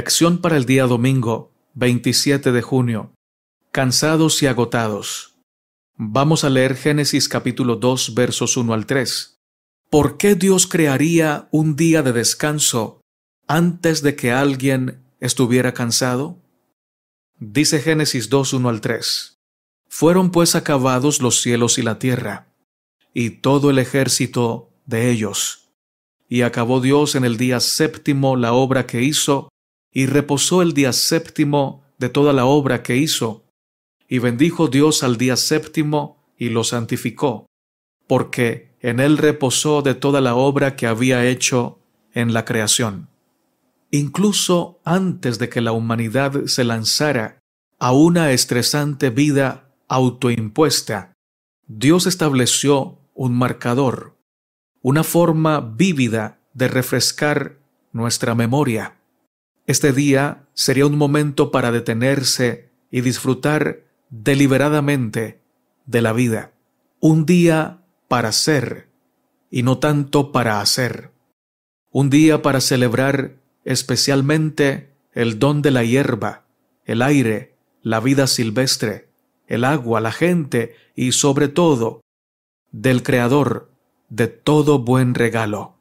Lección para el día domingo, 27 de junio. Cansados y agotados. Vamos a leer Génesis capítulo 2 versos 1 al 3. ¿Por qué Dios crearía un día de descanso antes de que alguien estuviera cansado? Dice Génesis 2 1 al 3. Fueron pues acabados los cielos y la tierra, y todo el ejército de ellos. Y acabó Dios en el día séptimo la obra que hizo, y reposó el día séptimo de toda la obra que hizo, y bendijo Dios al día séptimo y lo santificó, porque en él reposó de toda la obra que había hecho en la creación. Incluso antes de que la humanidad se lanzara a una estresante vida autoimpuesta, Dios estableció un marcador, una forma vívida de refrescar nuestra memoria este día sería un momento para detenerse y disfrutar deliberadamente de la vida. Un día para ser y no tanto para hacer. Un día para celebrar especialmente el don de la hierba, el aire, la vida silvestre, el agua, la gente y sobre todo del Creador de todo buen regalo.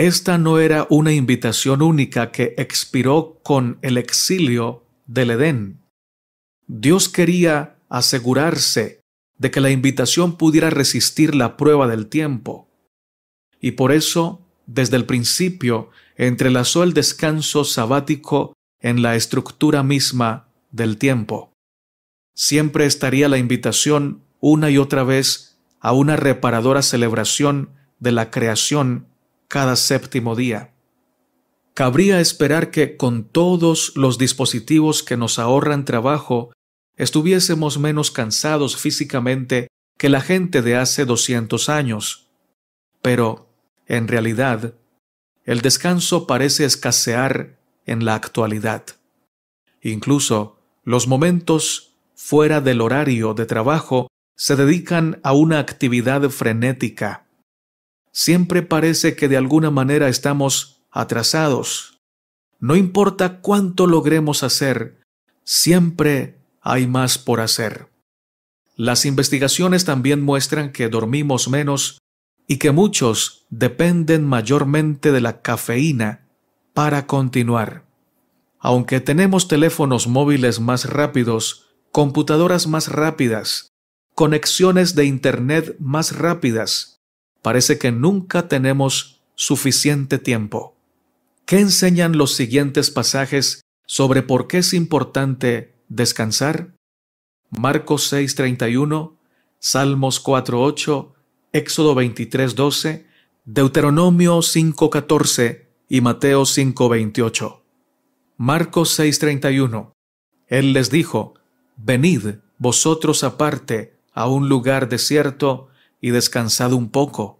Esta no era una invitación única que expiró con el exilio del Edén. Dios quería asegurarse de que la invitación pudiera resistir la prueba del tiempo. Y por eso, desde el principio, entrelazó el descanso sabático en la estructura misma del tiempo. Siempre estaría la invitación una y otra vez a una reparadora celebración de la creación cada séptimo día. Cabría esperar que con todos los dispositivos que nos ahorran trabajo, estuviésemos menos cansados físicamente que la gente de hace 200 años. Pero, en realidad, el descanso parece escasear en la actualidad. Incluso, los momentos fuera del horario de trabajo se dedican a una actividad frenética siempre parece que de alguna manera estamos atrasados. No importa cuánto logremos hacer, siempre hay más por hacer. Las investigaciones también muestran que dormimos menos y que muchos dependen mayormente de la cafeína para continuar. Aunque tenemos teléfonos móviles más rápidos, computadoras más rápidas, conexiones de Internet más rápidas, Parece que nunca tenemos suficiente tiempo. ¿Qué enseñan los siguientes pasajes sobre por qué es importante descansar? Marcos 6:31, Salmos 4:8, Éxodo 23:12, Deuteronomio 5:14 y Mateo 5:28. Marcos 6:31. Él les dijo, Venid vosotros aparte a un lugar desierto y descansado un poco,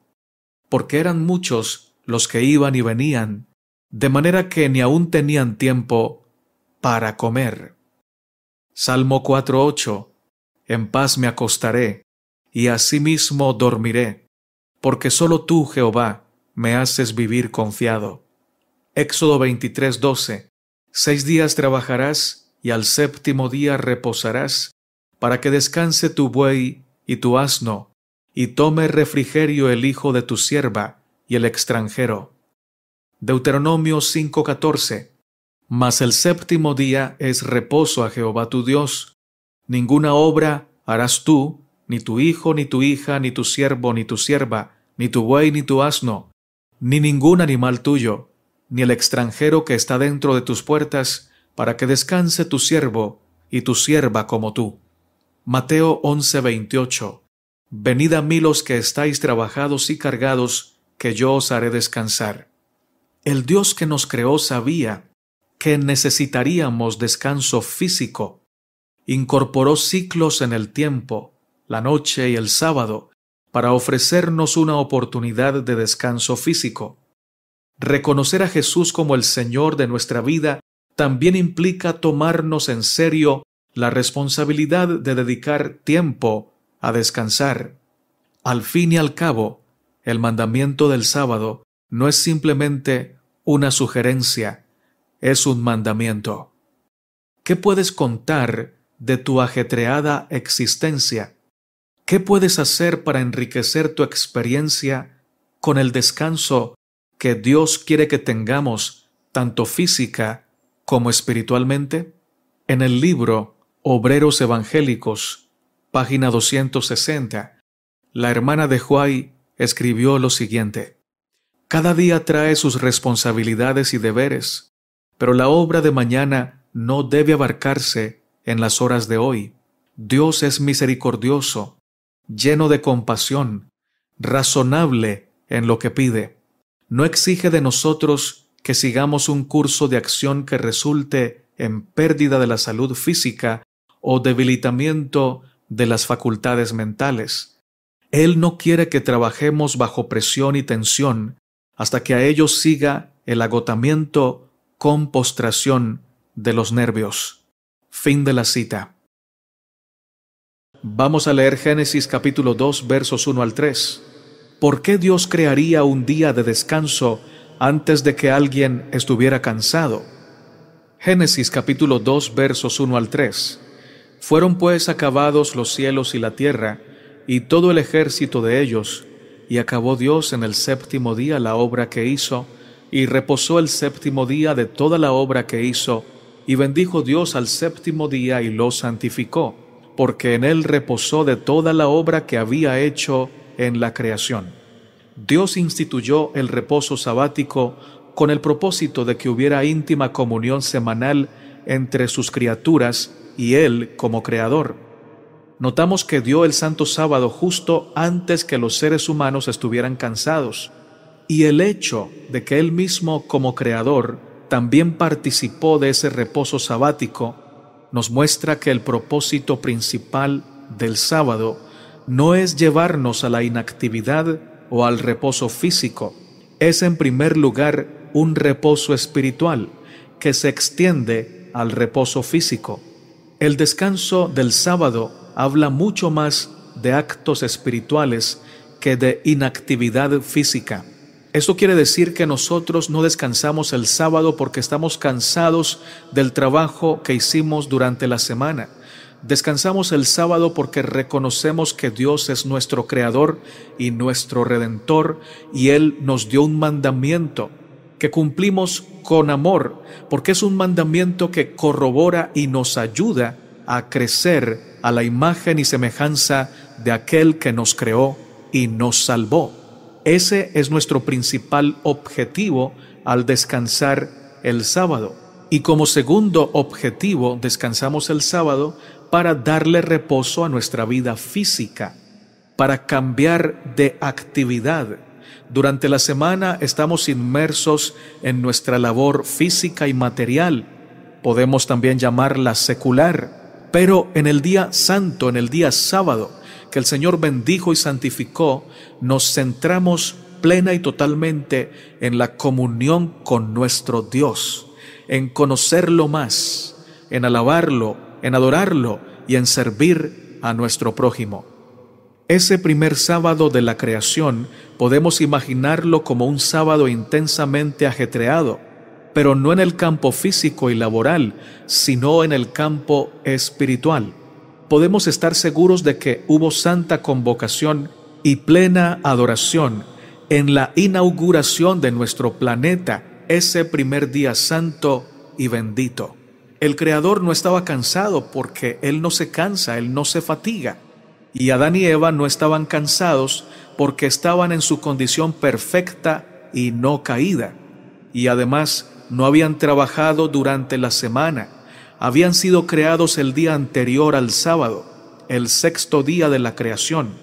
porque eran muchos los que iban y venían, de manera que ni aún tenían tiempo para comer. Salmo 4.8 En paz me acostaré, y asimismo dormiré, porque sólo tú, Jehová, me haces vivir confiado. Éxodo 23.12 Seis días trabajarás, y al séptimo día reposarás, para que descanse tu buey y tu asno, y tome refrigerio el hijo de tu sierva y el extranjero. Deuteronomio 5:14. Mas el séptimo día es reposo a Jehová tu Dios. Ninguna obra harás tú, ni tu hijo, ni tu hija, ni tu siervo, ni tu sierva, ni tu buey, ni tu asno, ni ningún animal tuyo, ni el extranjero que está dentro de tus puertas, para que descanse tu siervo y tu sierva como tú. Mateo 11:28 Venid a mí los que estáis trabajados y cargados, que yo os haré descansar. El Dios que nos creó sabía que necesitaríamos descanso físico. Incorporó ciclos en el tiempo, la noche y el sábado, para ofrecernos una oportunidad de descanso físico. Reconocer a Jesús como el Señor de nuestra vida también implica tomarnos en serio la responsabilidad de dedicar tiempo a descansar. Al fin y al cabo, el mandamiento del sábado no es simplemente una sugerencia, es un mandamiento. ¿Qué puedes contar de tu ajetreada existencia? ¿Qué puedes hacer para enriquecer tu experiencia con el descanso que Dios quiere que tengamos, tanto física como espiritualmente? En el libro Obreros Evangélicos, página 260, la hermana de Huay escribió lo siguiente. Cada día trae sus responsabilidades y deberes, pero la obra de mañana no debe abarcarse en las horas de hoy. Dios es misericordioso, lleno de compasión, razonable en lo que pide. No exige de nosotros que sigamos un curso de acción que resulte en pérdida de la salud física o debilitamiento de las facultades mentales. Él no quiere que trabajemos bajo presión y tensión hasta que a ellos siga el agotamiento con postración de los nervios. Fin de la cita. Vamos a leer Génesis capítulo 2 versos 1 al 3. ¿Por qué Dios crearía un día de descanso antes de que alguien estuviera cansado? Génesis capítulo 2 versos 1 al 3. Fueron pues acabados los cielos y la tierra, y todo el ejército de ellos, y acabó Dios en el séptimo día la obra que hizo, y reposó el séptimo día de toda la obra que hizo, y bendijo Dios al séptimo día y lo santificó, porque en él reposó de toda la obra que había hecho en la creación. Dios instituyó el reposo sabático con el propósito de que hubiera íntima comunión semanal entre sus criaturas y Él como creador. Notamos que dio el santo sábado justo antes que los seres humanos estuvieran cansados, y el hecho de que Él mismo como creador también participó de ese reposo sabático nos muestra que el propósito principal del sábado no es llevarnos a la inactividad o al reposo físico, es en primer lugar un reposo espiritual que se extiende al reposo físico. El descanso del sábado habla mucho más de actos espirituales que de inactividad física. Eso quiere decir que nosotros no descansamos el sábado porque estamos cansados del trabajo que hicimos durante la semana. Descansamos el sábado porque reconocemos que Dios es nuestro Creador y nuestro Redentor y Él nos dio un mandamiento que cumplimos con amor, porque es un mandamiento que corrobora y nos ayuda a crecer a la imagen y semejanza de aquel que nos creó y nos salvó. Ese es nuestro principal objetivo al descansar el sábado. Y como segundo objetivo, descansamos el sábado para darle reposo a nuestra vida física, para cambiar de actividad, durante la semana estamos inmersos en nuestra labor física y material, podemos también llamarla secular, pero en el día santo, en el día sábado, que el Señor bendijo y santificó, nos centramos plena y totalmente en la comunión con nuestro Dios, en conocerlo más, en alabarlo, en adorarlo y en servir a nuestro prójimo. Ese primer sábado de la creación podemos imaginarlo como un sábado intensamente ajetreado, pero no en el campo físico y laboral, sino en el campo espiritual. Podemos estar seguros de que hubo santa convocación y plena adoración en la inauguración de nuestro planeta ese primer día santo y bendito. El Creador no estaba cansado porque Él no se cansa, Él no se fatiga y Adán y Eva no estaban cansados porque estaban en su condición perfecta y no caída. Y además no habían trabajado durante la semana, habían sido creados el día anterior al sábado, el sexto día de la creación,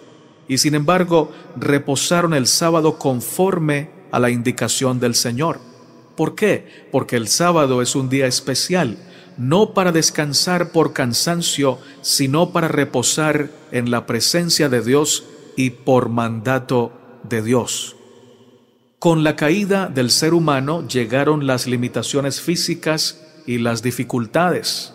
y sin embargo reposaron el sábado conforme a la indicación del Señor. ¿Por qué? Porque el sábado es un día especial no para descansar por cansancio, sino para reposar en la presencia de Dios y por mandato de Dios. Con la caída del ser humano llegaron las limitaciones físicas y las dificultades,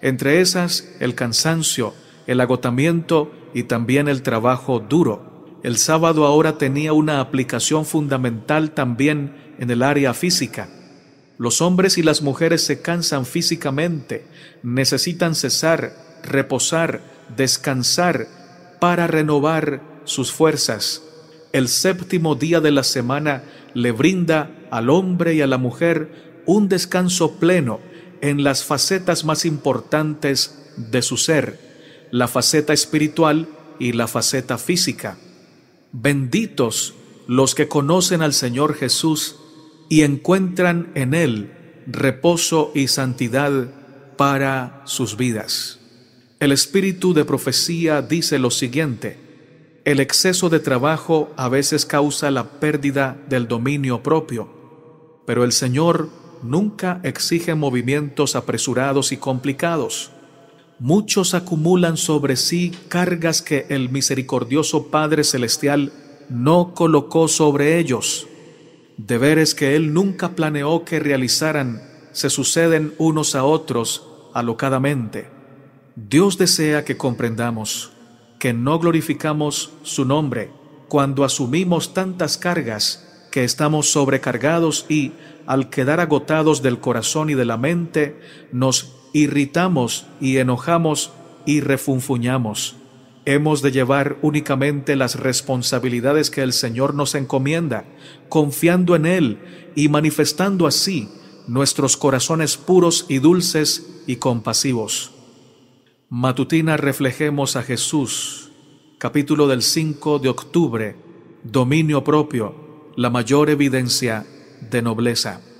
entre esas el cansancio, el agotamiento y también el trabajo duro. El sábado ahora tenía una aplicación fundamental también en el área física los hombres y las mujeres se cansan físicamente, necesitan cesar, reposar, descansar para renovar sus fuerzas. El séptimo día de la semana le brinda al hombre y a la mujer un descanso pleno en las facetas más importantes de su ser, la faceta espiritual y la faceta física. Benditos los que conocen al Señor Jesús y encuentran en Él reposo y santidad para sus vidas. El espíritu de profecía dice lo siguiente, el exceso de trabajo a veces causa la pérdida del dominio propio, pero el Señor nunca exige movimientos apresurados y complicados. Muchos acumulan sobre sí cargas que el misericordioso Padre Celestial no colocó sobre ellos. Deberes que él nunca planeó que realizaran se suceden unos a otros alocadamente. Dios desea que comprendamos que no glorificamos su nombre cuando asumimos tantas cargas que estamos sobrecargados y, al quedar agotados del corazón y de la mente, nos irritamos y enojamos y refunfuñamos. Hemos de llevar únicamente las responsabilidades que el Señor nos encomienda, confiando en Él y manifestando así nuestros corazones puros y dulces y compasivos. Matutina Reflejemos a Jesús, capítulo del 5 de octubre, Dominio propio, la mayor evidencia de nobleza.